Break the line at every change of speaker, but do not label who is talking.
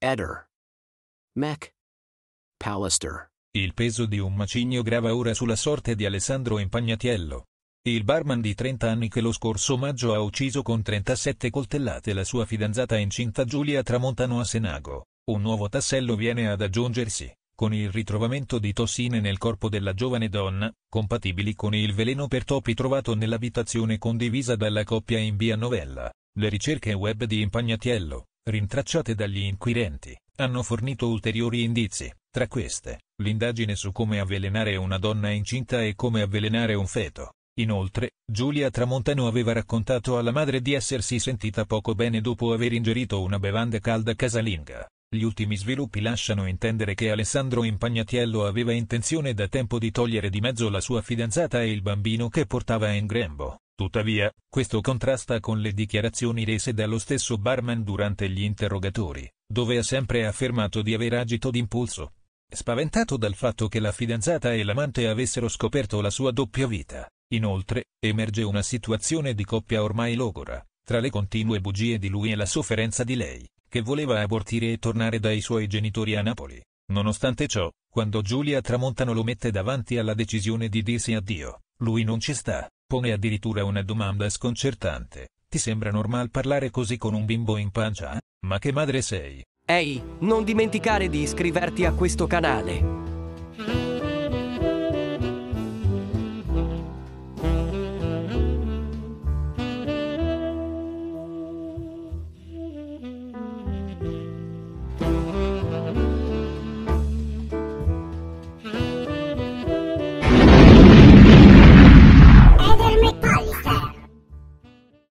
Eder. Mac. Pallister. Il peso di un macigno grava ora sulla sorte di Alessandro Impagnatiello. Il barman di 30 anni che lo scorso maggio ha ucciso con 37 coltellate la sua fidanzata incinta Giulia Tramontano a Senago. Un nuovo tassello viene ad aggiungersi, con il ritrovamento di tossine nel corpo della giovane donna, compatibili con il veleno per topi trovato nell'abitazione condivisa dalla coppia in via Novella. Le ricerche web di Impagnatiello, rintracciate dagli inquirenti, hanno fornito ulteriori indizi, tra queste, l'indagine su come avvelenare una donna incinta e come avvelenare un feto. Inoltre, Giulia Tramontano aveva raccontato alla madre di essersi sentita poco bene dopo aver ingerito una bevanda calda casalinga. Gli ultimi sviluppi lasciano intendere che Alessandro Impagnatiello aveva intenzione da tempo di togliere di mezzo la sua fidanzata e il bambino che portava in grembo. Tuttavia, questo contrasta con le dichiarazioni rese dallo stesso barman durante gli interrogatori, dove ha sempre affermato di aver agito d'impulso. Spaventato dal fatto che la fidanzata e l'amante avessero scoperto la sua doppia vita, inoltre, emerge una situazione di coppia ormai logora, tra le continue bugie di lui e la sofferenza di lei, che voleva abortire e tornare dai suoi genitori a Napoli. Nonostante ciò, quando Giulia Tramontano lo mette davanti alla decisione di dirsi addio, lui non ci sta pone addirittura una domanda sconcertante. Ti sembra normale parlare così con un bimbo in pancia? Ma che madre sei? Ehi, non dimenticare di iscriverti a questo canale.